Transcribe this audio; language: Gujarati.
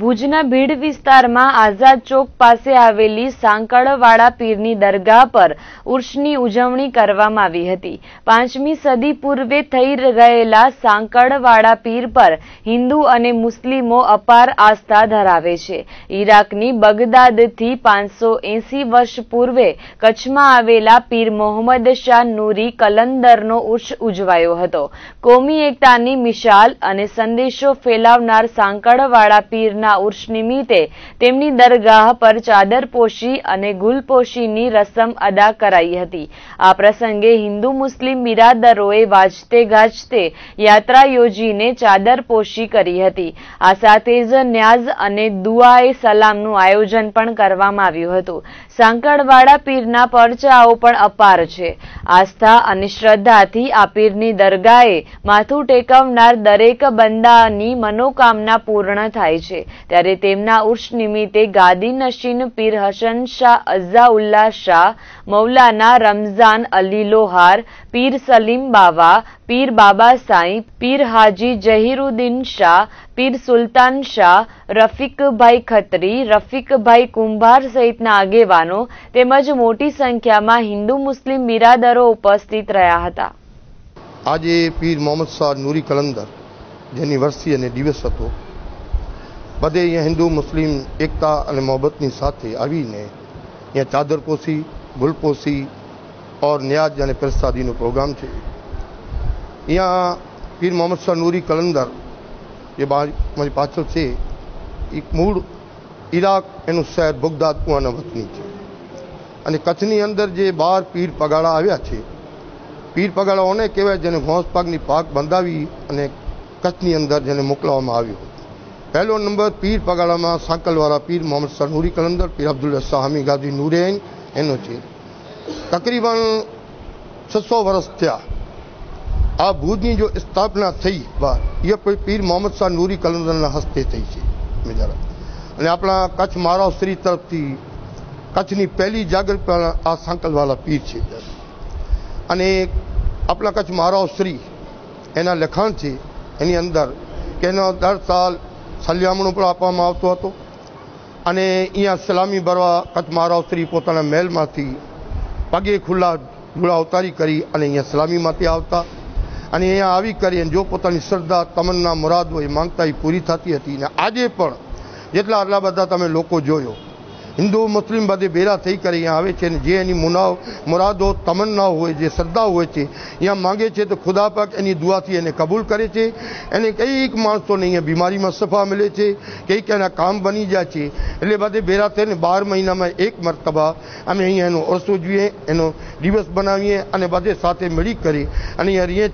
ભુજના ભીડ વિસ્તારમાં આઝાદ ચોક પાસે આવેલી સાંકળવાળા પીરની દરગાહ પર ઉર્ષની ઉજવણી કરવામાં આવી હતી પાંચમી સદી પૂર્વે થઈ ગયેલા સાંકળવાળા પીર પર હિન્દુ અને મુસ્લિમો અપાર આસ્થા ધરાવે છે ઈરાકની બગદાદથી પાંચસો એસી વર્ષ પૂર્વે કચ્છમાં આવેલા પીર મોહમ્મદ શાહ નૂરી કલંદરનો ઉર્ષ ઉજવાયો હતો કોમી એકતાની મિશાલ અને સંદેશો ફેલાવનાર સાંકળવાળા પીરના વિવાહના ઉર્ષ નિમિત્તે તેમની દરગાહ પર ચાદરપોશી અને ગુલપોશીની રસમ અદા કરાઈ હતી આ પ્રસંગે હિન્દુ મુસ્લિમ બિરાદરોએ વાજતે ગાજતે યાત્રા યોજીને ચાદરપોશી કરી હતી આ સાથે જ ન્યાઝ અને દુઆએ સલામનું આયોજન પણ કરવામાં આવ્યું હતું સાંકળવાડા પીરના પરચાઓ પણ અપાર છે આસ્થા અને શ્રદ્ધાથી આ પીરની દરગાહે માથું ટેકવનાર દરેક બંદાની મનોકામના પૂર્ણ થાય છે ત્યારે તેમના ઉર્ષ નિમિત્તે ગાદી નશીન પીર હસન શાહ અઝાઉલ્લા શાહ મૌલાના રમઝાન અલી લોહાર પીર સલીમ બાવા પીર બાબા સાંઈ પીર હાજી જહીરુદ્દીન શાહ પીર સુલતાન શાહ રફીકભાઈ ખત્રી રફીકભાઈ કુંભાર સહિતના આગેવાનો તેમજ મોટી સંખ્યામાં હિન્દુ મુસ્લિમ બિરાદરો ઉપસ્થિત રહ્યા હતા આજે પીર મોહમ્મદ શાહ નૂરી કલંદર જેની વર્ષી અને દિવસ હતો બધે અહીંયા હિન્દુ મુસ્લિમ એકતા અને મોહબ્બતની સાથે આવીને અહીંયા ચાદરપોશી ગુલપોશી ઓર ન્યાજ અને પ્રસાદીનો પ્રોગ્રામ છે અહીંયા પીર મોહમ્મદ શાહ નૂરી કલંદર જે બહાર મારી પાછળ છે એક મૂળ ઈરાક એનું શહેર બગદાદ કુવાના વતની છે અને કચ્છની અંદર જે બાર પીર પગાડા આવ્યા છે પીર પગાડાઓને કહેવાય જેને પાકની પાક બંધાવી અને કચ્છની અંદર જેને મોકલવામાં આવ્યું પહેલો નંબર પીર પગાડામાં સાંકલવાળા પીર મોહમ્મદ સરહુરી કલંદર પીર અબ્દુલ સાહમી ગાદી નુરેન એનો છે તકરીબન છસો વર્ષ થયા આ ભુજની જો સ્થાપના થઈ બાર એ કોઈ પીર મોહમ્મદ શાહ નૂરી કલંદરના હસ્તે થઈ છે મેજારા અને આપણા કચ્છ મહારાષ્ટ્રી તરફથી કચ્છની પહેલી જાગૃત આ સાંકલવાળા પીર છે અને આપણા કચ્છ મહારાષ્ટ્રી એના લખાણ છે એની અંદર કે એનો દર સાલ સલ્યામણું પણ આપવામાં આવતું હતું અને અહીંયા સલામી ભરવા કચ્છ મહારાવશ્રી પોતાના મહેલમાંથી પગે ખુલ્લા ગુળા અવતારી કરી અને અહીંયા સલામીમાંથી આવતા અને અહીંયા આવી કરી અને જો પોતાની શ્રદ્ધા તમન્ના મુરાદ હોય માંગતા એ પૂરી થતી હતી અને આજે પણ જેટલા આટલા બધા તમે લોકો જોયો હિન્દુ મુસ્લિમ બધે ભેરા થઈ કરી અહીંયા આવે છે અને જે એની મુનાવ મુરાદો તમન્ના હોય જે શ્રદ્ધા હોય છે અહીંયા માગે છે તો ખુદા પાક એની દુઆથી એને કબૂલ કરે છે એને કંઈક માણસોને અહીંયા બીમારીમાં સફા મળે છે કંઈક એના કામ બની જાય છે એટલે બધે ભેરા થઈને બાર મહિનામાં એક મરતબા અમે અહીંયા એનો અરસ ઉજવીએ એનો દિવસ બનાવીએ અને બધે સાથે મળી કરી અને અહીંયા રહીએ